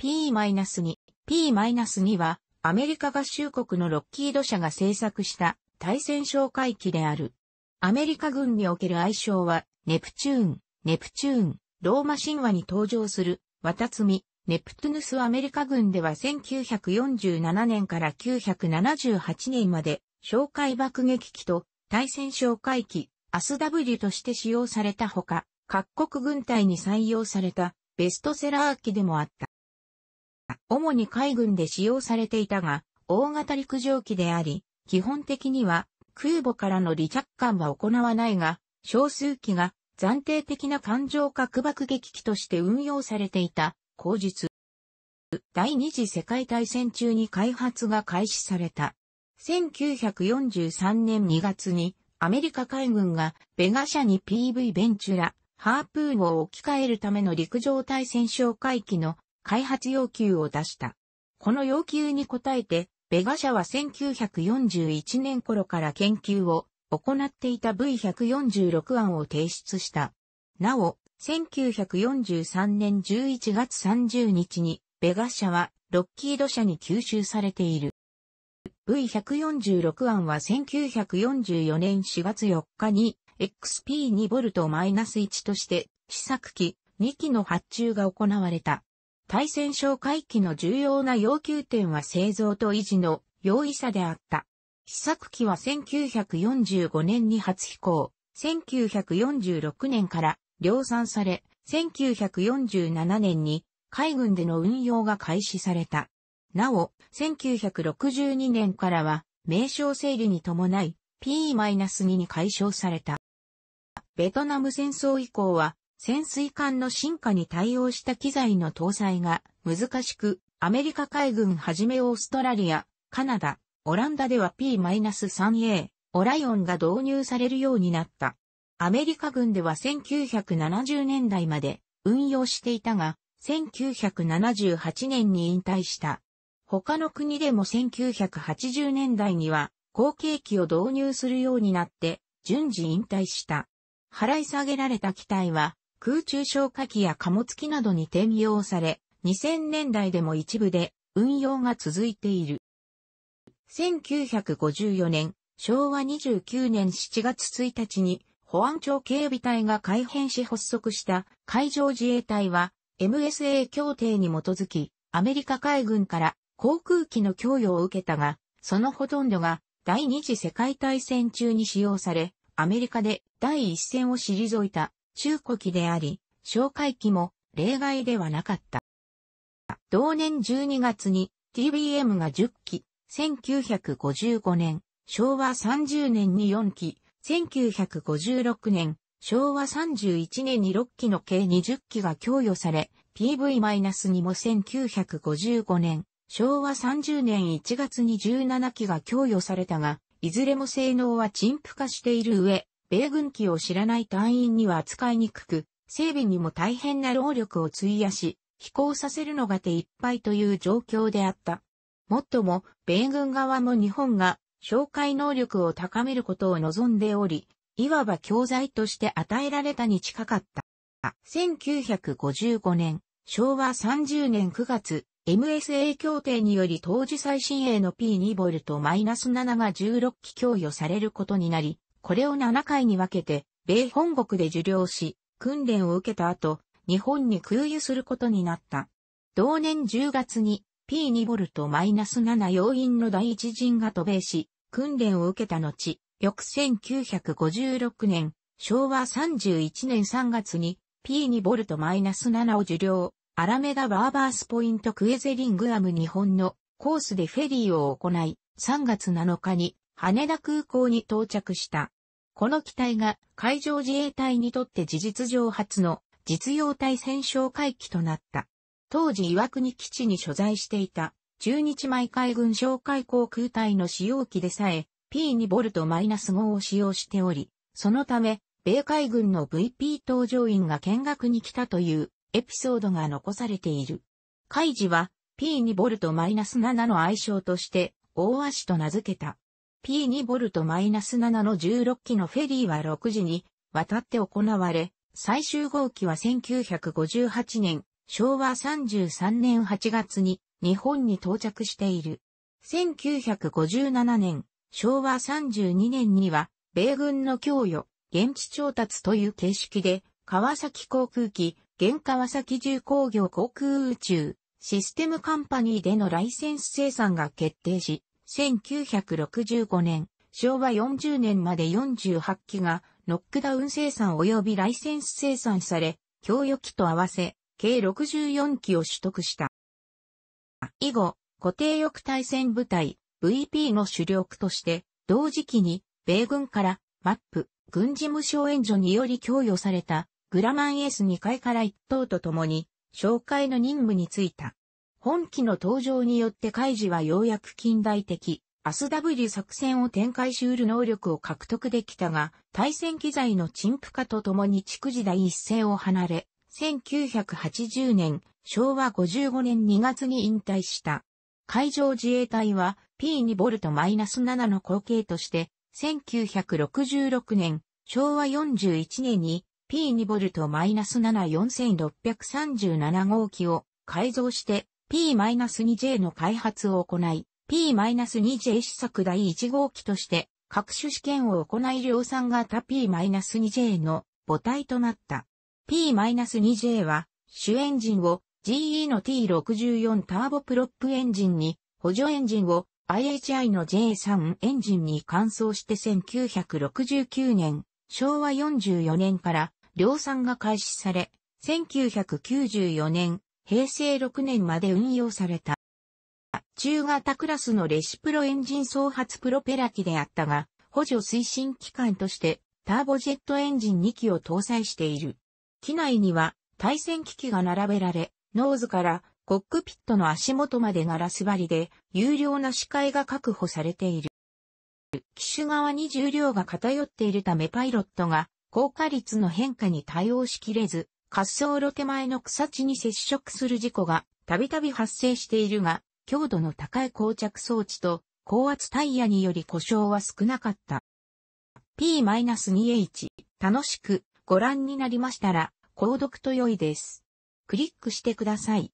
P-2。P-2 は、アメリカ合衆国のロッキード社が制作した対戦哨戒機である。アメリカ軍における愛称は、ネプチューン、ネプチューン、ローマ神話に登場する、ワタツネプトゥヌスアメリカ軍では1947年から978年まで、哨戒爆撃機と対戦哨戒機、アス W として使用されたほか、各国軍隊に採用されたベストセラー機でもあった。主に海軍で使用されていたが、大型陸上機であり、基本的には空母からの離着艦は行わないが、少数機が暫定的な艦上核爆撃機として運用されていた、口述。第二次世界大戦中に開発が開始された。1943年2月にアメリカ海軍がベガ社に PV ベンチュラ、ハープーンを置き換えるための陸上対戦哨戒機の開発要求を出した。この要求に応えて、ベガ社は1941年頃から研究を行っていた V146 案を提出した。なお、1943年11月30日に、ベガ社はロッキード社に吸収されている。V146 案は1944年4月4日に XP2V-1 として試作機2機の発注が行われた。対戦哨戒機の重要な要求点は製造と維持の容易さであった。試作機は1945年に初飛行、1946年から量産され、1947年に海軍での運用が開始された。なお、1962年からは名称整理に伴い P-2 に解消された。ベトナム戦争以降は潜水艦の進化に対応した機材の搭載が難しく、アメリカ海軍はじめオーストラリア、カナダ、オランダでは P-3A、オライオンが導入されるようになった。アメリカ軍では1970年代まで運用していたが、1978年に引退した。他の国でも1980年代には後継機を導入するようになって順次引退した。払い下げられた機体は空中消火器や貨物機などに転用され、2000年代でも一部で運用が続いている。1954年、昭和29年7月1日に保安庁警備隊が改編し発足した海上自衛隊は MSA 協定に基づきアメリカ海軍から航空機の供与を受けたが、そのほとんどが第二次世界大戦中に使用され、アメリカで第一線を退いた中古機であり、紹介機も例外ではなかった。同年12月に TBM が10機、1955年、昭和30年に4機、1956年、昭和31年に6機の計20機が供与され、PV-2 も1955年、昭和30年1月に17機が供与されたが、いずれも性能は陳腐化している上、米軍機を知らない隊員には扱いにくく、整備にも大変な労力を費やし、飛行させるのが手いっぱいという状況であった。もっとも、米軍側も日本が紹介能力を高めることを望んでおり、いわば教材として与えられたに近かった。1955年、昭和30年9月、MSA 協定により当時最新鋭の P2 ボルト -7 が16機供与されることになり、これを7回に分けて、米本国で受領し、訓練を受けた後、日本に空輸することになった。同年10月に P2 ボルトマイナス7要因の第一陣が渡米し、訓練を受けた後、翌1956年、昭和31年3月に P2 ボルトマイナス7を受領、アラメダバーバースポイントクエゼリングアム日本のコースでフェリーを行い、3月7日に羽田空港に到着した。この機体が海上自衛隊にとって事実上初の実用体戦勝回帰となった。当時岩国基地に所在していた中日米海軍哨戒航空隊の使用機でさえ P2 ボルト -5 を使用しており、そのため米海軍の VP 搭乗員が見学に来たというエピソードが残されている。海事は P2 ボルト -7 の愛称として大足と名付けた。P2V-7 の16機のフェリーは6時に渡って行われ、最終号機は1958年、昭和33年8月に日本に到着している。1957年、昭和32年には、米軍の供与、現地調達という形式で、川崎航空機、現川崎重工業航空宇宙、システムカンパニーでのライセンス生産が決定し、1965年、昭和40年まで48機がノックダウン生産及びライセンス生産され、供与機と合わせ、計64機を取得した。以後、固定翼対戦部隊 VP の主力として、同時期に米軍からマップ、軍事無償援助により供与されたグラマン S2 階から1等とともに、紹介の任務に就いた。本機の登場によって海事はようやく近代的、アス W 作戦を展開しうる能力を獲得できたが、対戦機材の陳腐化とともに築時代一線を離れ、1980年、昭和55年2月に引退した。海上自衛隊は P2 ボルト -7 の後継として、1966年、昭和41年に P2 ボルト -7 4637号機を改造して P-2J の開発を行い、P-2J 試作第1号機として各種試験を行い量産型 P-2J の母体となった。P-2J は主エンジンを GE の T64 ターボプロップエンジンに補助エンジンを IHI の J3 エンジンに換装して1969年、昭和44年から量産が開始され、1994年、平成6年まで運用された。中型クラスのレシプロエンジン総発プロペラ機であったが、補助推進機関としてターボジェットエンジン2機を搭載している。機内には対戦機器が並べられ、ノーズからコックピットの足元までガラス張りで有料な視界が確保されている。機種側に重量が偏っているためパイロットが高果率の変化に対応しきれず、滑走路手前の草地に接触する事故がたびたび発生しているが、強度の高い膠着装置と高圧タイヤにより故障は少なかった。P-2H 楽しくご覧になりましたら、購読と良いです。クリックしてください。